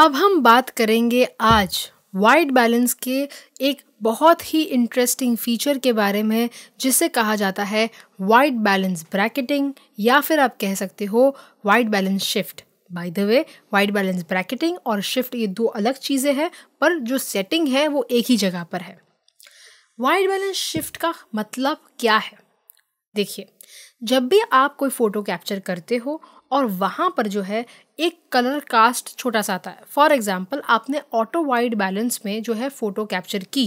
अब हम बात करेंगे आज वाइट बैलेंस के एक बहुत ही इंटरेस्टिंग फीचर के बारे में जिसे कहा जाता है वाइट बैलेंस ब्रैकेटिंग या फिर आप कह सकते हो white balance shift by the way white balance bracketing और शिफ्ट ये दो अलग चीज़ें हैं पर जो सेटिंग है वो एक ही जगह पर है वाइट बैलेंस शिफ्ट का मतलब क्या है देखिए जब भी आप कोई फ़ोटो कैप्चर करते हो और वहाँ पर जो है एक कलर कास्ट छोटा सा आता है फॉर एग्ज़ाम्पल आपने ऑटो वाइड बैलेंस में जो है फ़ोटो कैप्चर की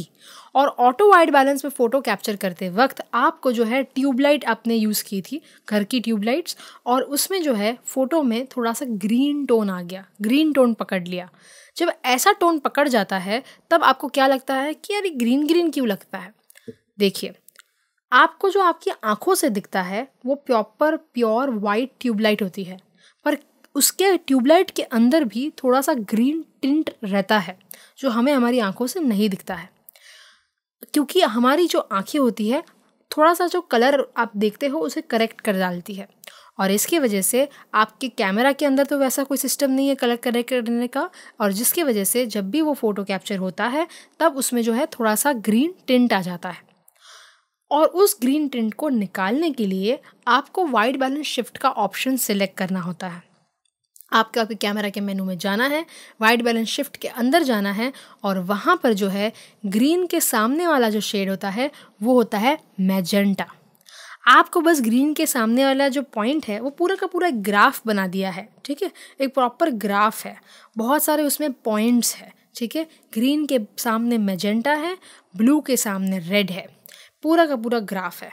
और ऑटो वाइड बैलेंस में फ़ोटो कैप्चर करते वक्त आपको जो है ट्यूबलाइट आपने यूज़ की थी घर की ट्यूबलाइट्स और उसमें जो है फ़ोटो में थोड़ा सा ग्रीन टोन आ गया ग्रीन टोन पकड़ लिया जब ऐसा टोन पकड़ जाता है तब आपको क्या लगता है कि यार ग्रीन ग्रीन क्यों लगता है देखिए आपको जो आपकी आंखों से दिखता है वो प्रॉपर प्योर वाइट ट्यूबलाइट होती है पर उसके ट्यूबलाइट के अंदर भी थोड़ा सा ग्रीन टिंट रहता है जो हमें हमारी आंखों से नहीं दिखता है क्योंकि हमारी जो आंखें होती है थोड़ा सा जो कलर आप देखते हो उसे करेक्ट कर डालती है और इसकी वजह से आपके कैमरा के अंदर तो वैसा कोई सिस्टम नहीं है कलर करेक्ट करने का और जिसकी वजह से जब भी वो फ़ोटो कैप्चर होता है तब उसमें जो है थोड़ा सा ग्रीन टिंट आ जाता है और उस ग्रीन टिंट को निकालने के लिए आपको वाइड बैलेंस शिफ्ट का ऑप्शन सिलेक्ट करना होता है आपके आपके कैमरा के मेनू में जाना है वाइड बैलेंस शिफ्ट के अंदर जाना है और वहाँ पर जो है ग्रीन के सामने वाला जो शेड होता है वो होता है मैजेंटा आपको बस ग्रीन के सामने वाला जो पॉइंट है वो पूरा का पूरा एक ग्राफ बना दिया है ठीक है एक प्रॉपर ग्राफ है बहुत सारे उसमें पॉइंट्स है ठीक है ग्रीन के सामने मैजेंटा है ब्लू के सामने रेड है पूरा का पूरा ग्राफ है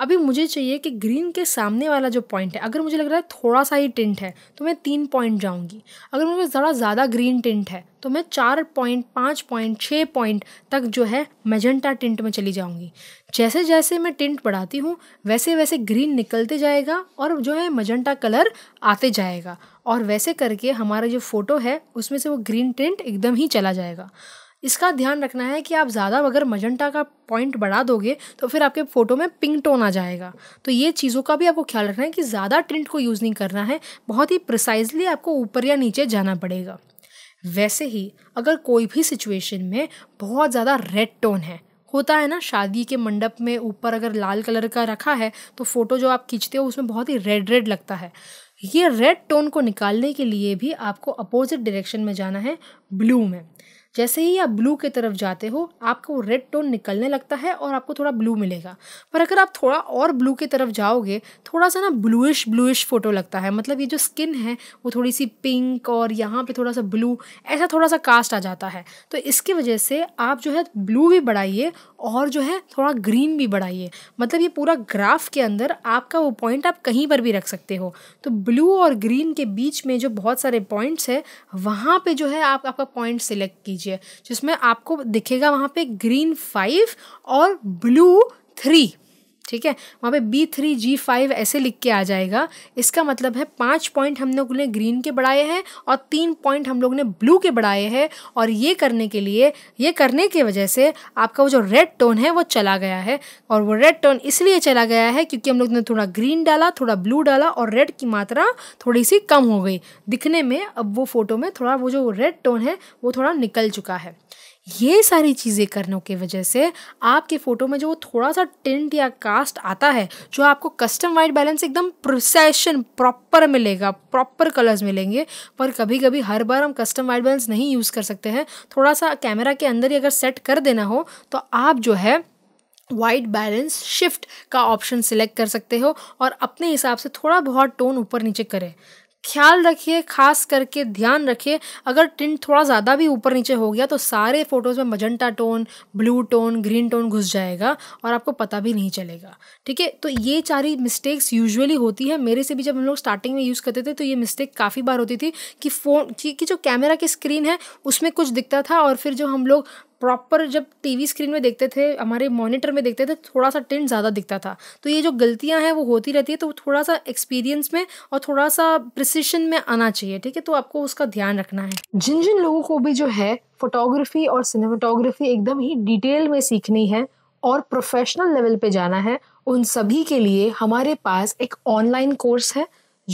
अभी मुझे चाहिए कि ग्रीन के सामने वाला जो पॉइंट है अगर मुझे लग रहा है थोड़ा सा ही टिंट है तो मैं तीन पॉइंट जाऊंगी अगर मुझे ज़रा ज़्यादा ग्रीन टिंट है तो मैं चार पॉइंट पाँच पॉइंट छः पॉइंट तक जो है मेजेंटा टिंट में चली जाऊंगी जैसे जैसे मैं टिंट बढ़ाती हूँ वैसे वैसे ग्रीन निकलते जाएगा और जो है मजेंटा कलर आते जाएगा और वैसे करके हमारा जो फ़ोटो है उसमें से वो ग्रीन टिंट एकदम ही चला जाएगा इसका ध्यान रखना है कि आप ज़्यादा अगर मजंटा का पॉइंट बढ़ा दोगे तो फिर आपके फ़ोटो में पिंक टोन आ जाएगा तो ये चीज़ों का भी आपको ख्याल रखना है कि ज़्यादा टिंट को यूज़ नहीं करना है बहुत ही प्रिसाइजली आपको ऊपर या नीचे जाना पड़ेगा वैसे ही अगर कोई भी सिचुएशन में बहुत ज़्यादा रेड टोन है होता है ना शादी के मंडप में ऊपर अगर लाल कलर का रखा है तो फ़ोटो जो आप खींचते हो उसमें बहुत ही रेड रेड लगता है ये रेड टोन को निकालने के लिए भी आपको अपोजिट डायरेक्शन में जाना है ब्लू में जैसे ही आप ब्लू की तरफ जाते हो आपको रेड टोन निकलने लगता है और आपको थोड़ा ब्लू मिलेगा पर अगर आप थोड़ा और ब्लू की तरफ जाओगे थोड़ा सा ना ब्लूइश ब्लूइश फोटो लगता है मतलब ये जो स्किन है वो थोड़ी सी पिंक और यहाँ पर थोड़ा सा ब्लू ऐसा थोड़ा सा कास्ट आ जाता है तो इसकी वजह से आप जो है ब्लू भी बढ़ाइए और जो है थोड़ा ग्रीन भी बढ़ाइए मतलब ये पूरा ग्राफ के अंदर आपका वो पॉइंट आप कहीं पर भी रख सकते हो तो ब्लू और ग्रीन के बीच में जो बहुत सारे पॉइंट्स है वहाँ पर जो है आप आपका पॉइंट सिलेक्ट कीजिए लीजिए जिसमें आपको दिखेगा वहाँ पे ग्रीन फाइव और ब्लू थ्री ठीक है वहाँ पे बी थ्री जी फाइव ऐसे लिख के आ जाएगा इसका मतलब है पाँच पॉइंट हम लोग ने ग्रीन के बढ़ाए हैं और तीन पॉइंट हम लोग ने ब्लू के बढ़ाए हैं और ये करने के लिए ये करने की वजह से आपका वो जो रेड टोन है वो चला गया है और वो रेड टोन इसलिए चला गया है क्योंकि हम लोग ने थोड़ा ग्रीन डाला थोड़ा ब्लू डाला और रेड की मात्रा थोड़ी सी कम हो गई दिखने में अब वो फ़ोटो में थोड़ा वो जो रेड टोन है वो थोड़ा निकल चुका है ये सारी चीज़ें करने की वजह से आपके फ़ोटो में जो वो थोड़ा सा टेंट या कास्ट आता है जो आपको कस्टम वाइट बैलेंस एकदम प्रोसेशन प्रॉपर मिलेगा प्रॉपर कलर्स मिलेंगे पर कभी कभी हर बार हम कस्टम वाइट बैलेंस नहीं यूज़ कर सकते हैं थोड़ा सा कैमरा के अंदर ही अगर सेट कर देना हो तो आप जो है वाइट बैलेंस शिफ्ट का ऑप्शन सिलेक्ट कर सकते हो और अपने हिसाब से थोड़ा बहुत टोन ऊपर नीचे करें ख्याल रखिए खास करके ध्यान रखिए अगर टिंट थोड़ा ज़्यादा भी ऊपर नीचे हो गया तो सारे फ़ोटोज़ में magenta tone blue tone green tone घुस जाएगा और आपको पता भी नहीं चलेगा ठीक है तो ये सारी मिस्टेक्स यूजुअली होती है मेरे से भी जब हम लोग स्टार्टिंग में यूज़ करते थे तो ये मिस्टेक काफ़ी बार होती थी कि फ़ोन की, की जो कैमरा की स्क्रीन है उसमें कुछ दिखता था और फिर जो हम लोग प्रॉपर जब टीवी स्क्रीन में देखते थे हमारे मॉनिटर में देखते थे थोड़ा सा टेंट ज़्यादा दिखता था तो ये जो गलतियाँ हैं वो होती रहती है तो थोड़ा सा एक्सपीरियंस में और थोड़ा सा प्रिसिशन में आना चाहिए ठीक है तो आपको उसका ध्यान रखना है जिन जिन लोगों को भी जो है फोटोग्राफी और सिनेमाटोग्राफी एकदम ही डिटेल में सीखनी है और प्रोफेशनल लेवल पे जाना है उन सभी के लिए हमारे पास एक ऑनलाइन कोर्स है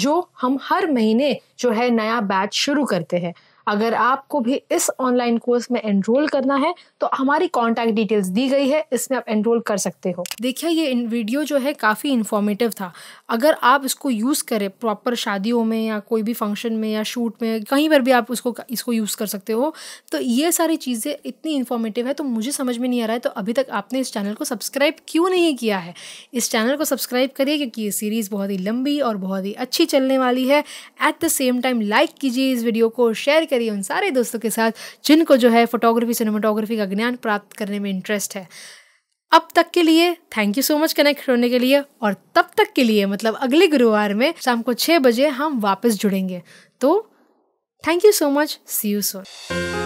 जो हम हर महीने जो है नया बैच शुरू करते हैं अगर आपको भी इस ऑनलाइन कोर्स में एनरोल करना है तो हमारी कॉन्टैक्ट डिटेल्स दी गई है इसमें आप एनरोल कर सकते हो देखिए ये वीडियो जो है काफ़ी इन्फॉर्मेटिव था अगर आप इसको यूज़ करें प्रॉपर शादियों में या कोई भी फंक्शन में या शूट में कहीं पर भी आप उसको इसको यूज़ कर सकते हो तो ये सारी चीज़ें इतनी इन्फॉर्मेटिव है तो मुझे समझ में नहीं आ रहा है तो अभी तक आपने इस चैनल को सब्सक्राइब क्यों नहीं किया है इस चैनल को सब्सक्राइब करिए क्योंकि ये सीरीज़ बहुत ही लंबी और बहुत ही अच्छी चलने वाली है at the same time like कीजिए इस वीडियो को शेयर कर करिए उन सारे दोस्तों के साथ जिनको जो है फोटोग्राफी सिनेमाटोग्राफी का ज्ञान प्राप्त करने में इंटरेस्ट है अब तक के लिए thank you so much connect होने के लिए और तब तक के लिए मतलब अगले गुरुवार में शाम को छः बजे हम वापस जुड़ेंगे तो thank you so much see you so